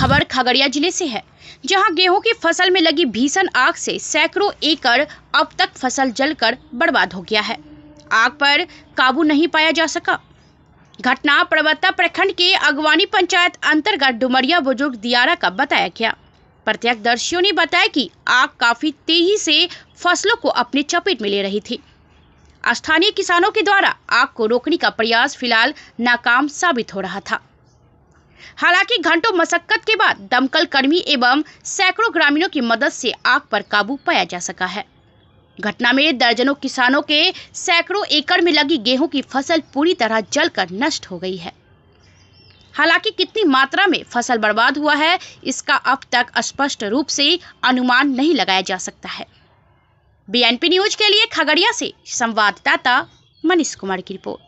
खबर खगड़िया जिले से है जहां गेहूं की फसल में लगी भीषण आग से सैकड़ों एकड़ अब तक फसल जलकर बर्बाद हो गया है आग पर काबू नहीं पाया जा सका घटना प्रवत्ता प्रखंड के अगवानी पंचायत अंतर्गत डुमरिया बुजुर्ग दियारा का बताया गया प्रत्यक्षदर्शियों ने बताया कि आग काफी तेजी से फसलों को अपने चपेट में ले रही थी स्थानीय किसानों के द्वारा आग को रोकने का प्रयास फिलहाल नाकाम साबित हो रहा था हालांकि घंटों मशक्कत के बाद दमकल कर्मी एवं सैकड़ों ग्रामीणों की मदद से आग पर काबू पाया जा सका है घटना में दर्जनों किसानों के सैकड़ों एकड़ में लगी गेहूं की फसल पूरी तरह जलकर नष्ट हो गई है हालांकि कितनी मात्रा में फसल बर्बाद हुआ है इसका अब तक स्पष्ट रूप से अनुमान नहीं लगाया जा सकता है बीएनपी न्यूज के लिए खगड़िया से संवाददाता मनीष कुमार की रिपोर्ट